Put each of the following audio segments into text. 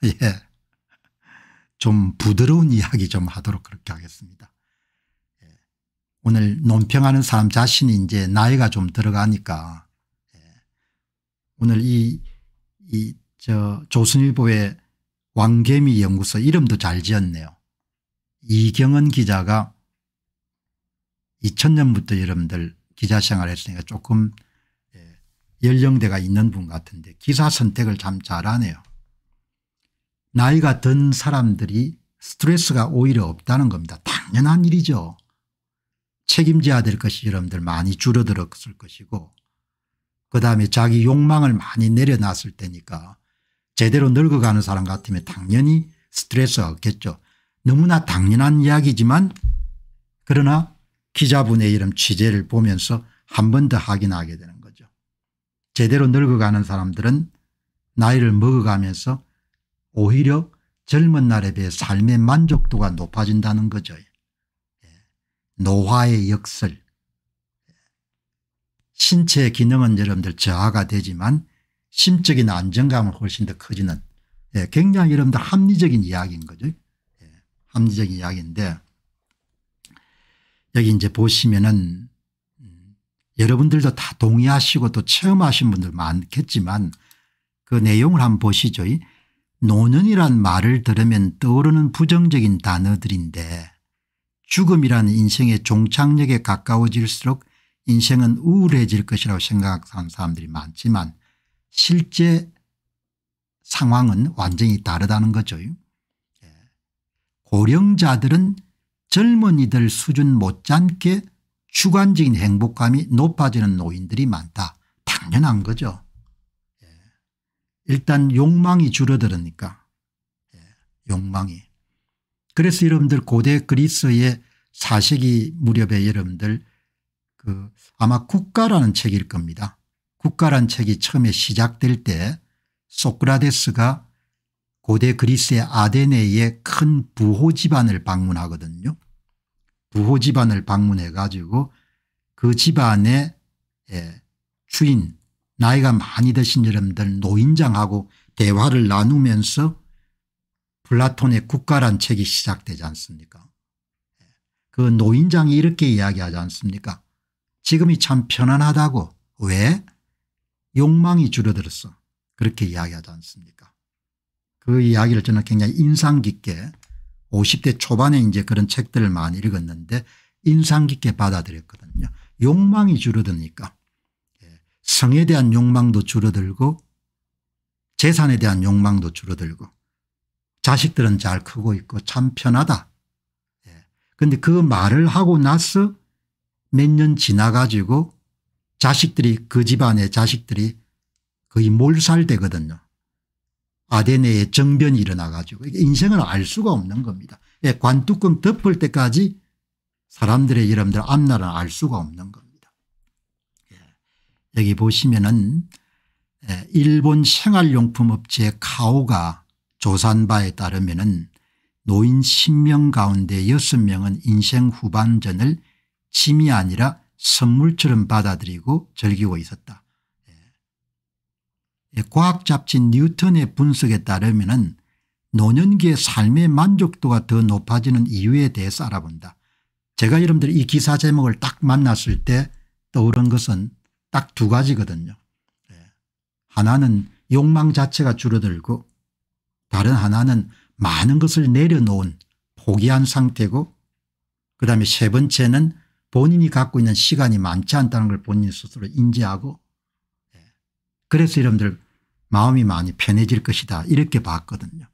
예. 좀 부드러운 이야기 좀 하도록 그렇게 하겠습니다. 예. 오늘 논평하는 사람 자신이 이제 나이가 좀 들어가니까 예. 오늘 이, 이, 저, 조선일보의 왕개미 연구소 이름도 잘 지었네요. 이경은 기자가 2000년부터 여러분들 기자 생활했으니까 조금 예, 연령대가 있는 분 같은데 기사 선택을 참 잘하네요. 나이가 든 사람들이 스트레스가 오히려 없다는 겁니다. 당연한 일이죠. 책임져야 될 것이 여러분들 많이 줄어들었을 것이고 그다음에 자기 욕망을 많이 내려놨을 때니까 제대로 늙어가는 사람 같으면 당연히 스트레스가 없겠죠. 너무나 당연한 이야기지만 그러나 기자분의 이런 취재를 보면서 한 번 더 확인하게 되는 거죠. 제대로 늙어가는 사람들은 나이를 먹어가면서 오히려 젊은 날에 비해 삶의 만족도가 높아진다는 거죠. 예. 노화의 역설. 신체의 기능은 여러분들 저하가 되지만 심적인 안정감은 훨씬 더 커지는 예, 굉장히 여러분들 합리적인 이야기인 거죠. 예, 합리적인 이야기인데 여기 이제 보시면은 음, 여러분들도 다 동의하시고 또 체험하신 분들 많겠지만 그 내용을 한번 보시죠. 노년이란 말을 들으면 떠오르는 부정적인 단어들인데 죽음이란 인생의 종착역에 가까워질수록 인생은 우울해질 것이라고 생각하는 사람들이 많지만 실제 상황은 완전히 다르다는 거죠. 예. 고령자들은 젊은이들 수준 못지않게 주관적인 행복감이 높아지는 노인들이 많다. 당연한 거죠. 일단 욕망이 줄어들으니까 예, 욕망이. 그래서 여러분들 고대 그리스의 사세기 무렵에 여러분들 그 아마 국가라는 책일 겁니다. 국가란 책이 처음에 시작될 때 소크라테스가 고대 그리스의 아데네의 큰 부호 집안을 방문하거든요. 부호 집안을 방문해 가지고 그 집안의 예, 주인 나이가 많이 드신 여러분들 노인장하고 대화를 나누면서 플라톤의 국가란 책이 시작되지 않습니까 그 노인장이 이렇게 이야기하지 않습니까 지금이 참 편안하다고 왜 욕망이 줄어들었어 그렇게 이야기하지 않습니까 그 이야기를 저는 굉장히 인상 깊게 50대 초반에 이제 그런 책들을 많이 읽었는데 인상 깊게 받아들였거든요 욕망이 줄어드니까 성에 대한 욕망도 줄어들고 재산에 대한 욕망도 줄어들고 자식들은 잘 크고 있고 참 편하다. 그런데 예. 그 말을 하고 나서 몇 년 지나가지고 자식들이 그 집안의 자식들이 거의 몰살되거든요. 아데네의 정변이 일어나가지고 인생을 알 수가 없는 겁니다. 예, 관뚜껑 덮을 때까지 사람들의 이름들 앞날은 알 수가 없는 겁니다. 여기 보시면은 일본 생활용품업체 카오가 조사한 바에 따르면은 노인 10명 가운데 6명은 인생 후반전을 짐이 아니라 선물처럼 받아들이고 즐기고 있었다. 예. 예, 과학 잡지 뉴턴의 분석에 따르면 은 노년기의 삶의 만족도가 더 높아지는 이유에 대해서 알아본다. 제가 여러분들 이 기사 제목을 딱 만났을 때 떠오른 것은 딱두 가지거든요. 예. 하나는 욕망 자체가 줄어들고 다른 하나는 많은 것을 내려놓은 포기한 상태고 그다음에 세 번째는 본인이 갖고 있는 시간이 많지 않다는 걸 본인 스스로 인지하고 예. 그래서 여러분들 마음이 많이 편해질 것이다 이렇게 봤거든요.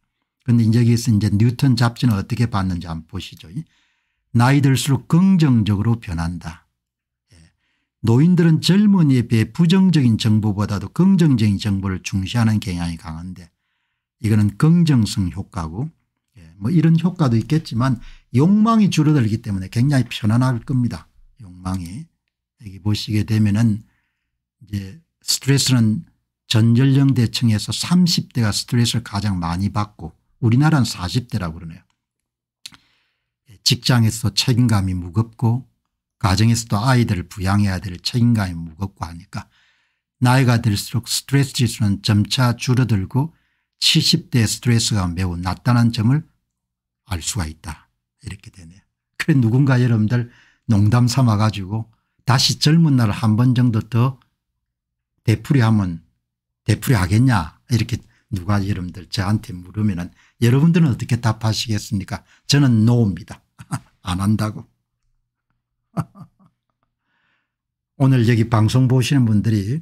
그런데 여기서 이제 뉴턴 잡지는 어떻게 봤는지 한번 보시죠. 나이 들수록 긍정적으로 변한다. 노인들은 젊은이에 비해 부정적인 정보보다도 긍정적인 정보를 중시하는 경향이 강한데 이거는 긍정성 효과고 예, 뭐 이런 효과도 있겠지만 욕망이 줄어들기 때문에 굉장히 편안할 겁니다. 욕망이. 여기 보시게 되면은 이제 스트레스는 전 연령 대층에서 30대가 스트레스를 가장 많이 받고 우리나라는 40대라고 그러네요. 직장에서 책임감이 무겁고 가정에서도 아이들을 부양해야 될 책임감이 무겁고 하니까 나이가 들수록 스트레스 지수는 점차 줄어들고 70대 스트레스가 매우 낮다는 점을 알 수가 있다. 이렇게 되네요. 그래 누군가 여러분들 농담 삼아 가지고 다시 젊은 날 한 번 정도 더 되풀이하면 되풀이하겠냐 이렇게 누가 여러분들 저한테 물으면 은 여러분들은 어떻게 답하시겠습니까 저는 노입니다. 안 한다고. 오늘 여기 방송 보시는 분들이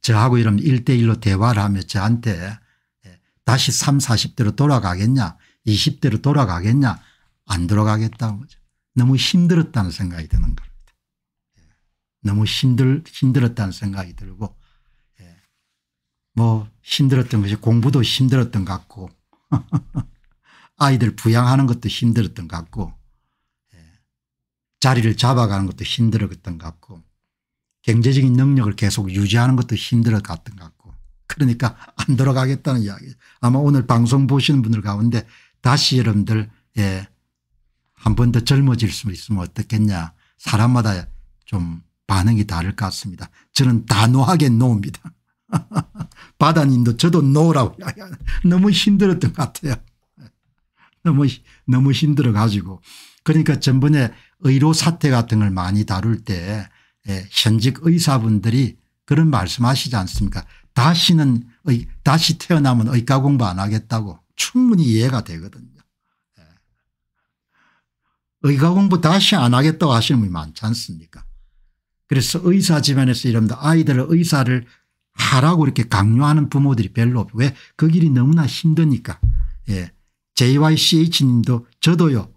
저하고 이런 1대1로 대화를 하며 저한테 예, 다시 3, 40대로 돌아가겠냐 20대로 돌아가겠냐 안 돌아가겠다는 거죠. 너무 힘들었다는 생각이 드는 겁니다. 예, 너무 힘들, 힘들었다는 생각이 들고 예, 뭐 힘들었던 것이 공부도 힘들었던 것 같고 아이들 부양하는 것도 힘들었던 것 같고 자리를 잡아가는 것도 힘들었던 것 같고 경제적인 능력을 계속 유지하는 것도 힘들었던 것 같고 그러니까 안 돌아가겠다는 이야기 아마 오늘 방송 보시는 분들 가운데 다시 여러분들 예, 한 번 더 젊어질 수 있으면 어떻겠냐 사람마다 좀 반응이 다를 것 같습니다. 저는 단호하게 노입니다. 바다님도 저도 노라고 너무 힘들었던 것 같아요. 너무 너무 힘들어 가지고 그러니까 전번에 의료 사태 같은 걸 많이 다룰 때 예, 현직 의사분들이 그런 말씀하시지 않습니까 다시는 다시 태어나면 의과 공부 안 하겠다고 충분히 이해가 되거든요. 예. 의과 공부 다시 안 하겠다고 하시는 분이 많지 않습니까 그래서 의사 집안에서 이러면 아이들을 의사를 하라고 이렇게 강요하는 부모들이 별로 없고 왜그 길이 너무나 힘드니까 예. JYCH 님도 저도요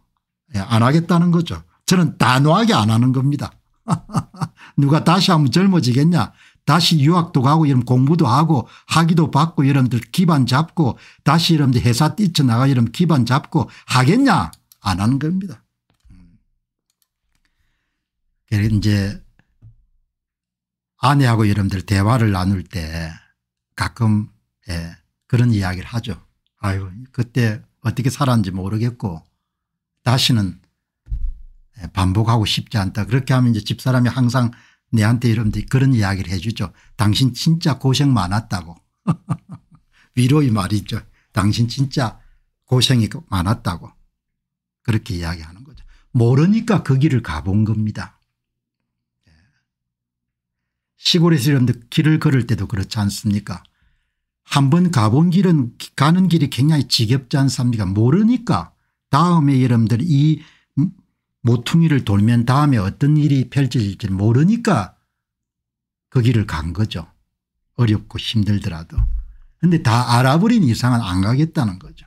예. 안 하겠다는 거죠. 저는 단호하게 안 하는 겁니다. 누가 다시 하면 젊어지겠냐 다시 유학도 가고 이런 공부도 하고 학위도 받고 여러분들 기반 잡고 다시 여러분들 회사 뛰쳐나가 이런 기반 잡고 하겠냐 안 하는 겁니다. 음. 그래 이제 아내하고 여러분들 대화를 나눌 때 가끔 예, 그런 이야기를 하죠. 아유 그때 어떻게 살았는지 모르겠고 다시는 예, 반복하고 싶지 않다. 그렇게 하면 이제 집사람이 항상 내한테 이런 그런 이야기를 해 주죠. 당신 진짜 고생 많았다고. 위로의 말이죠. 당신 진짜 고생이 많았다고. 그렇게 이야기하는 거죠. 모르니까 그 길을 가본 겁니다. 예. 시골에서 이런 길을 걸을 때도 그렇지 않습니까 한번 가본 길은 가는 길이 굉장히 지겹지 않습니까 모르니까 다음에 여러분들 이 모퉁이를 돌면 다음에 어떤 일이 펼쳐질지 모르니까 그 길을 간 거죠. 어렵고 힘들더라도. 근데 다 알아버린 이상은 안 가겠다는 거죠.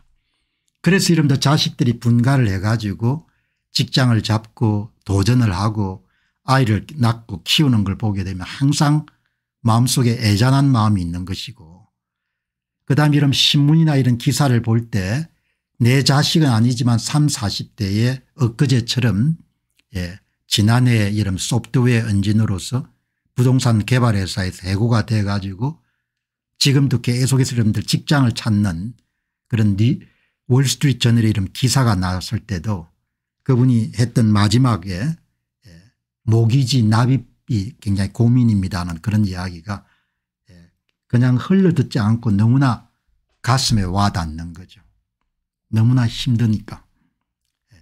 그래서 이름도 자식들이 분가를 해가지고 직장을 잡고 도전을 하고 아이를 낳고 키우는 걸 보게 되면 항상 마음속에 애잔한 마음이 있는 것이고 그다음 이런 신문이나 이런 기사를 볼때 내 자식은 아니지만 30, 40대에 엊그제처럼 예, 지난해 이런 소프트웨어 엔진으로서 부동산 개발회사의 대고가 돼 가지고 지금도 계속해서 여러분들 직장을 찾는 그런 월스트리트 저널의 이런 기사가 나왔을 때도 그분이 했던 마지막에 예, 모기지 납입이 굉장히 고민입니다 하는 그런 이야기가 예, 그냥 흘러듣지 않고 너무나 가슴에 와닿는 거죠. 너무나 힘드니까. 예.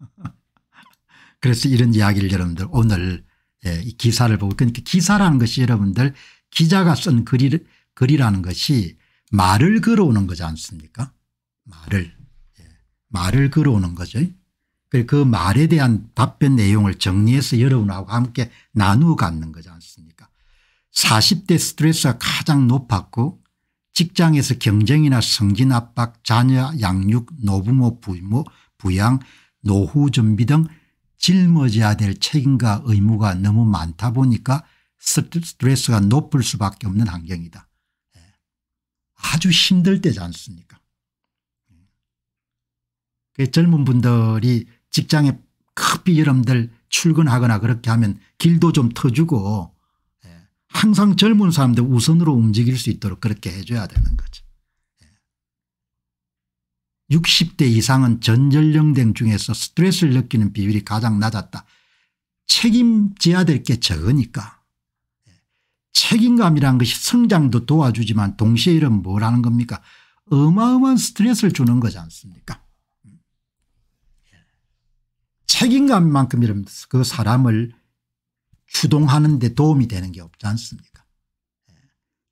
그래서 이런 이야기를 여러분들 오늘 예, 이 기사를 보고 그러니까 기사라는 것이 여러분들 기자가 쓴 글이, 글이라는 것이 말을 걸어오는 거지 않습니까 말을 예, 말을 걸어오는 거죠. 그, 그 말에 대한 답변 내용을 정리해서 여러분하고 함께 나누어 갖는 거지 않습니까 40대 스트레스가 가장 높았고 직장에서 경쟁이나 성진 압박 자녀 양육 노부모 부모 부양 노후 준비 등 짊어져야 될 책임과 의무가 너무 많다 보니까 스트레스가 높을 수밖에 없는 환경이다. 예. 아주 힘들 때지 않습니까 예. 그 젊은 분들이 직장에 급히 여러분들 출근하거나 그렇게 하면 길도 좀 터주고 항상 젊은 사람들 우선으로 움직일 수 있도록 그렇게 해줘야 되는 거죠. 60대 예. 이상은 전 연령대 중에서 스트레스를 느끼는 비율이 가장 낮았다. 책임져야 될 게 적으니까. 예. 책임감이란 것이 성장도 도와주지만 동시에 이런 뭘 하는 겁니까 어마어마한 스트레스를 주는 거지 않습니까 음. 예. 책임감만큼 이런 그 사람을 추동하는 데 도움이 되는 게 없지 않습니까 예.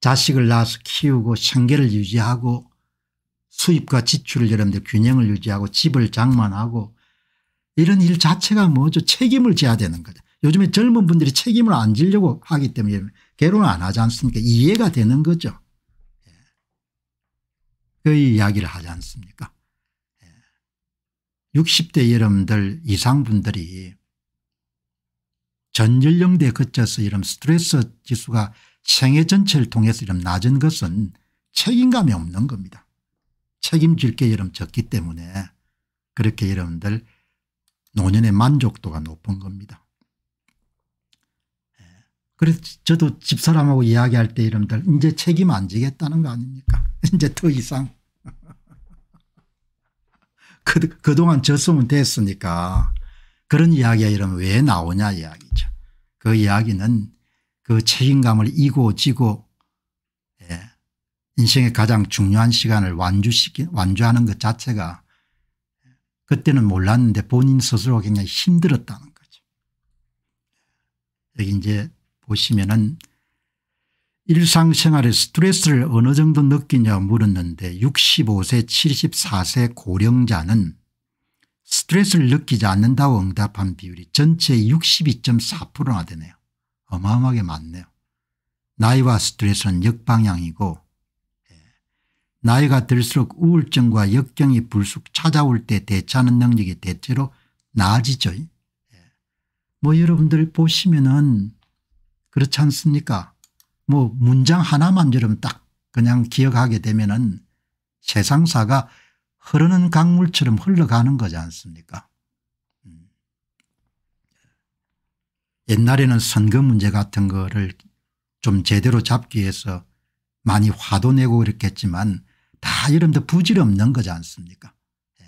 자식을 낳아서 키우고 생계를 유지하고 수입과 지출을 여러분들 균형을 유지하고 집을 장만하고 이런 일 자체가 뭐죠 책임을 져야 되는 거죠. 요즘에 젊은 분들이 책임을 안 지려고 하기 때문에 개론을 안 하지 않습니까 이해가 되는 거죠. 예. 그 이야기를 하지 않습니까 60대 예. 여러분들 이상분들이 전 연령대에 거쳐서 이런 스트레스 지수가 생애 전체를 통해서 이런 낮은 것은 책임감이 없는 겁니다. 책임질 게 이런 적기 때문에 그렇게 여러분들 노년의 만족도가 높은 겁니다. 예. 그래서 저도 집사람하고 이야기할 때 이러분들 이제 책임 안 지겠다는 거 아닙니까 이제 더 이상 그, 그동안 졌으면 됐으니까 그런 이야기가 이러면 왜 나오냐 이야기죠. 그 이야기는 그 책임감을 이고 지고 예. 인생의 가장 중요한 시간을 완주시키 완주하는 것 자체가 그때는 몰랐는데 본인 스스로 굉장히 힘들었다는 거죠. 여기 이제 보시면은 일상생활에 스트레스를 어느 정도 느끼냐 물었는데 65세 74세 고령자는 스트레스를 느끼지 않는다고 응답한 비율이 전체의 62.4%나 되네요. 어마어마하게 많네요. 나이와 스트레스는 역방향이고 예, 나이가 들수록 우울증과 역경이 불쑥 찾아올 때 대처하는 능력이 대체로 나아지죠. 예. 뭐 여러분들 보시면은 그렇지 않습니까? 뭐 문장 하나만 여러분 딱 그냥 기억하게 되면은 세상사가 흐르는 강물처럼 흘러가는 거지 않습니까 음. 옛날에는 선거 문제 같은 거를 좀 제대로 잡기 위해서 많이 화도 내고 그랬겠지만 다 여러분들 부질없는 거지 않습니까 예.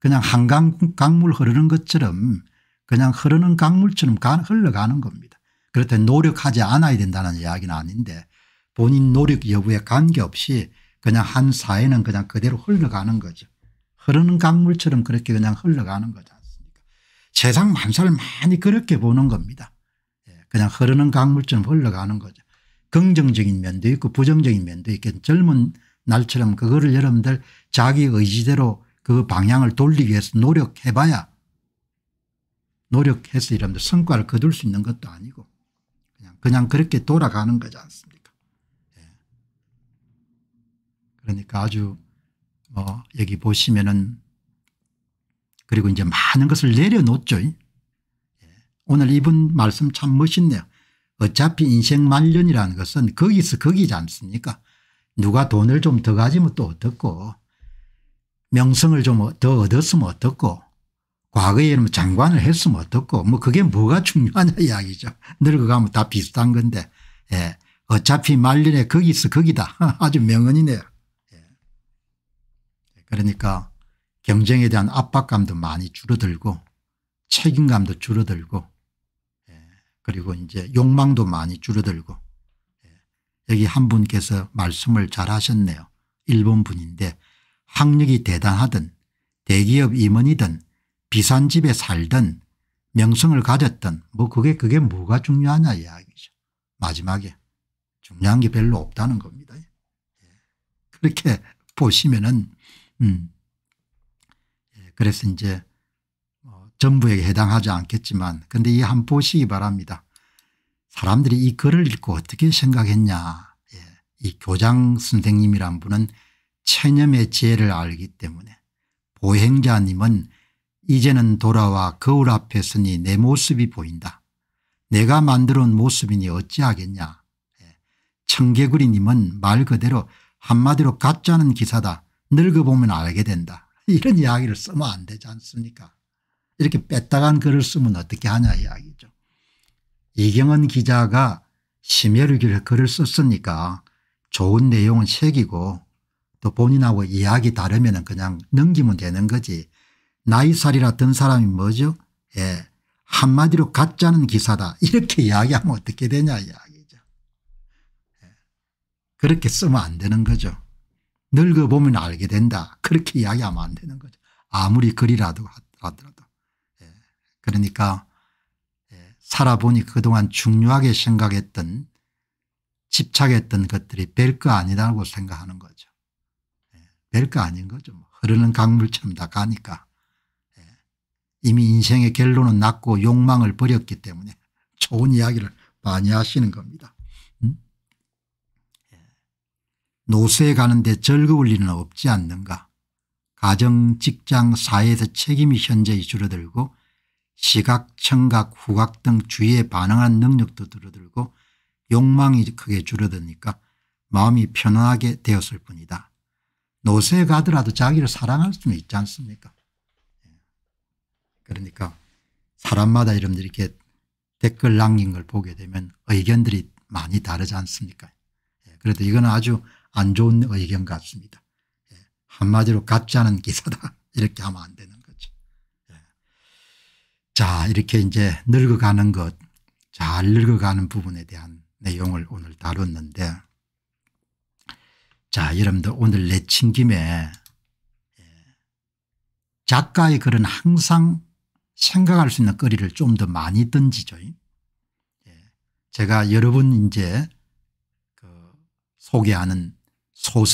그냥 한강 강물 흐르는 것처럼 그냥 흐르는 강물처럼 흘러가는 겁니다. 그렇다 노력하지 않아야 된다는 이야기는 아닌데 본인 노력 여부에 관계없이 그냥 한 사회는 그냥 그대로 흘러가는 거죠. 흐르는 강물처럼 그렇게 그냥 흘러가는 거지 않습니까 세상 만사를 많이 그렇게 보는 겁니다. 예, 그냥 흐르는 강물처럼 흘러가는 거죠. 긍정적인 면도 있고 부정적인 면도 있겠 젊은 날처럼 그거를 여러분들 자기 의지대로 그 방향을 돌리기 위해서 노력해 봐야 노력해서 여러분들 성과를 거둘 수 있는 것도 아니고 그냥 그렇게 돌아가는 거지 않습니까 그러니까 아주 뭐 여기 보시면은 그리고 이제 많은 것을 내려놓죠. 예. 오늘 이분 말씀 참 멋있네요. 어차피 인생 말년이라는 것은 거기서 거기지 않습니까 누가 돈을 좀 더 가지면 또 어떻고 명성을 좀 더 얻었으면 어떻고 과거에 장관을 했으면 어떻고 뭐 그게 뭐가 중요하냐 이야기죠. 늙어가면 다 비슷한 건데 예. 어차피 말년에 거기서 거기다. 아주 명언이네요. 그러니까 경쟁에 대한 압박감도 많이 줄어들고 책임감도 줄어들고 예, 그리고 이제 욕망도 많이 줄어들고 예, 여기 한 분께서 말씀을 잘 하셨네요. 일본 분인데 학력이 대단하든 대기업 임원이든 비싼 집에 살든 명성을 가졌든 뭐 그게 그게 뭐가 중요하냐 이야기죠. 마지막에 중요한 게 별로 없다는 겁니다. 예, 그렇게 보시면은 음. 예, 그래서 이제 뭐 전부에게 해당하지 않겠지만 근데 이 한 보시기 바랍니다. 사람들이 이 글을 읽고 어떻게 생각했냐. 예. 이 교장 선생님이란 분은 체념의 지혜를 알기 때문에 보행자님은 이제는 돌아와 거울 앞에 서니 내 모습이 보인다. 내가 만들어 온 모습이니 어찌하겠냐. 예. 청개구리님은 말 그대로 한마디로 가짜는 기사다. 늙어보면 알게 된다. 이런 이야기를 쓰면 안 되지 않습니까 이렇게 뺐다간 글을 쓰면 어떻게 하냐 이야기죠. 이경은 기자가 심혈을 글을 썼으니까 좋은 내용은 새기고 또 본인하고 이야기 다르면 그냥 넘기면 되는 거지 나이살이라 든 사람이 뭐죠 예 한마디로 가짜는 기사다 이렇게 이야기하면 어떻게 되냐 이야기죠. 예. 그렇게 쓰면 안 되는 거죠. 늙어보면 알게 된다. 그렇게 이야기하면 안 되는 거죠. 아무리 그리라도 하더라도. 예. 그러니까 예. 살아보니 그동안 중요하게 생각했던 집착했던 것들이 별거 아니라고 생각하는 거죠. 예. 별거 아닌 거죠. 뭐 흐르는 강물처럼 다 가니까. 예. 이미 인생의 결론은 났고 욕망을 버렸기 때문에 좋은 이야기를 많이 하시는 겁니다. 노쇠 가는데 즐거울 일은 없지 않는가. 가정 직장 사회에서 책임이 현저히 줄어들고 시각 청각 후각 등 주위에 반응하는 능력도 줄어들고 욕망이 크게 줄어드니까 마음이 편안하게 되었을 뿐이다. 노쇠 가더라도 자기를 사랑할 수는 있지 않습니까 그러니까 사람마다 이런 이렇게 댓글 남긴 걸 보게 되면 의견들이 많이 다르지 않습니까 예, 그래도 이건 아주 안 좋은 의견 같습니다. 예. 한마디로 같지 않은 기사다 이렇게 하면 안 되는 거죠. 예. 자 이렇게 이제 늙어가는 것 잘 늙어가는 부분에 대한 내용을 오늘 다뤘는데 자 여러분들 오늘 내친 김에 예. 작가의 글은 항상 생각할 수 있는 거리를 좀 더 많이 던지죠. 예. 제가 여러 번 이제 그 소개하는 trop